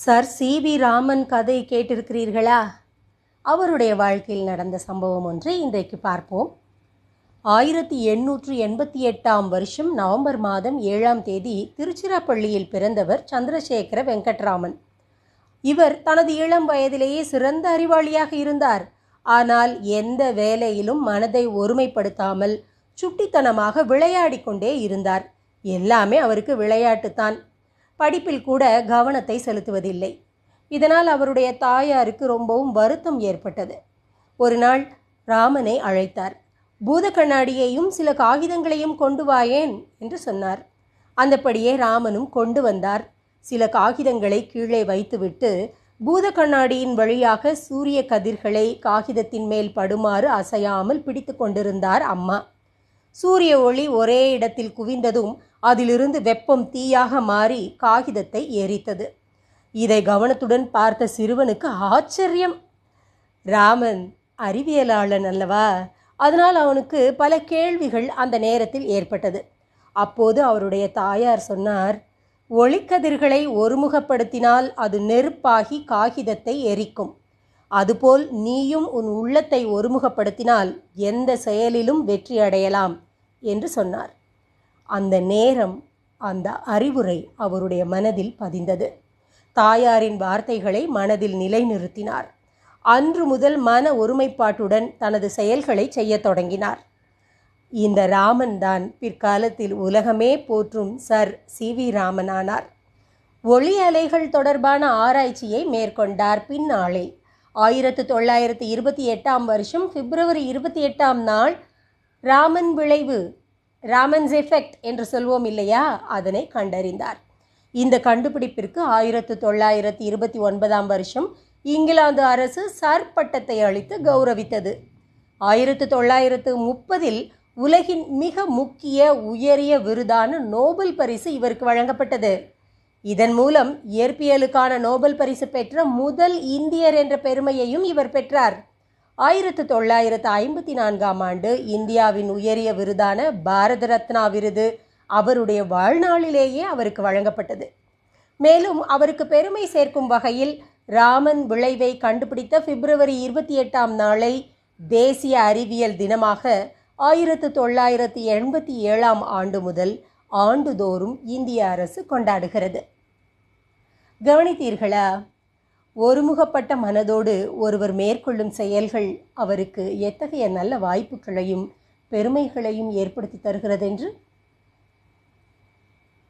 sir C V Raman கதை கேட்டிருக்கிறீர்களா அவருடைய வாழ்க்கையில் நடந்த சம்பவம் ஒன்றை இன்றைக்கு பார்ப்போம் ஆயிரத்தி எண்ணூற்று எண்பத்தி எட்டாம் வருஷம் நவம்பர் மாதம் ஏழாம் தேதி திருச்சிராப்பள்ளியில் பிறந்தவர் சந்திரசேகர வெங்கட்ராமன் இவர் தனது இளம் வயதிலேயே சிறந்த அறிவாளியாக இருந்தார் ஆனால் எந்த வேலையிலும் மனதை ஒருமைப்படுத்தாமல் சுட்டித்தனமாக விளையாடிக்கொண்டே இருந்தார் எல்லாமே அவருக்கு விளையாட்டுத்தான் படிப்பில் கூட கவனத்தை செலுத்துவதில்லை இதனால் அவருடைய தாயாருக்கு ரொம்பவும் வருத்தம் ஏற்பட்டது ஒரு நாள் ராமனை அழைத்தார் பூத கண்ணாடியையும் சில காகிதங்களையும் கொண்டு வாயேன் என்று சொன்னார் அந்தப்படியே ராமனும் கொண்டு வந்தார் சில காகிதங்களை கீழே வைத்துவிட்டு பூத கண்ணாடியின் வழியாக சூரிய கதிர்களை காகிதத்தின் மேல் படுமாறு அசையாமல் பிடித்து கொண்டிருந்தார் அம்மா சூரிய ஒளி ஒரே இடத்தில் குவிந்ததும் அதிலிருந்து வெப்பம் தீயாக மாறி காகிதத்தை எரித்தது இதை கவனத்துடன் பார்த்த சிறுவனுக்கு ஆச்சரியம் ராமன் அறிவியலாளன் அல்லவா அதனால் அவனுக்கு பல கேள்விகள் அந்த நேரத்தில் ஏற்பட்டது அப்போது அவருடைய தாயார் சொன்னார் ஒளிக்கதிர்களை ஒருமுகப்படுத்தினால் அது நெருப்பாகி காகிதத்தை எரிக்கும் அதுபோல் நீயும் உன் உள்ளத்தை ஒருமுகப்படுத்தினால் எந்த செயலிலும் வெற்றி அடையலாம் என்று சொன்னார் அந்த நேரம் அந்த அறிவுரை அவருடைய மனதில் பதிந்தது தாயாரின் வார்த்தைகளை மனதில் நிலைநிறுத்தினார் அன்று முதல் மன ஒருமைப்பாட்டுடன் தனது செயல்களை செய்யத் தொடங்கினார் இந்த ராமன் தான் பிற்காலத்தில் உலகமே போற்றும் சர் சி வி ராமனானார் ஒளி அலைகள் தொடர்பான ஆராய்ச்சியை மேற்கொண்டார் பின்னாளில் ஆயிரத்து தொள்ளாயிரத்து இருபத்தி எட்டாம் வருஷம் பிப்ரவரி இருபத்தி எட்டாம் நாள் ராமன் விளைவு ராமன்ஸ் எஃபெக்ட் என்று சொல்வோம் இல்லையா அதனை கண்டறிந்தார் இந்த கண்டுபிடிப்பிற்கு ஆயிரத்து தொள்ளாயிரத்தி இருபத்தி ஒன்பதாம் வருஷம் இங்கிலாந்து அரசு சர் பட்டத்தை அளித்து கௌரவித்தது ஆயிரத்து தொள்ளாயிரத்து முப்பதில் உலகின் மிக முக்கிய உயரிய விருதான நோபல் பரிசு இவருக்கு வழங்கப்பட்டது இதன் மூலம் இயற்பியலுக்கான நோபல் பரிசு பெற்ற முதல் இந்தியர் என்ற பெருமையையும் இவர் பெற்றார் ஆயிரத்து தொள்ளாயிரத்து ஐம்பத்தி நான்காம் ஆண்டு இந்தியாவின் உயரிய விருதான பாரத ரத்னா விருது அவருடைய வாழ்நாளிலேயே அவருக்கு வழங்கப்பட்டது மேலும் அவருக்கு பெருமை சேர்க்கும் வகையில் ராமன் விளைவை கண்டுபிடித்த பிப்ரவரி இருபத்தி எட்டாம் நாளை தேசிய அறிவியல் தினமாக ஆயிரத்து தொள்ளாயிரத்து எண்பத்தி ஏழாம் ஆண்டு முதல் ஆண்டுதோறும் இந்திய அரசு கொண்டாடுகிறது கவனித்தீர்களா ஒருமுகப்பட்ட மனதோடு ஒருவர் மேற்கொள்ளும் செயல்கள் அவருக்கு எத்தகைய நல்ல வாய்ப்புகளையும் பெருமைகளையும் ஏற்படுத்தி தருகிறதென்று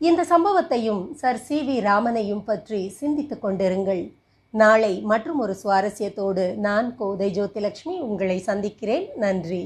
இந்த சம்பவத்தையும் சர் சி வி ராமனையும் பற்றி சிந்தித்துக் கொண்டிருங்கள் நாளை மற்றும் ஒரு சுவாரஸ்யத்தோடு நான் கோதை ஜோதிலட்சுமி உங்களை சந்திக்கிறேன் நன்றி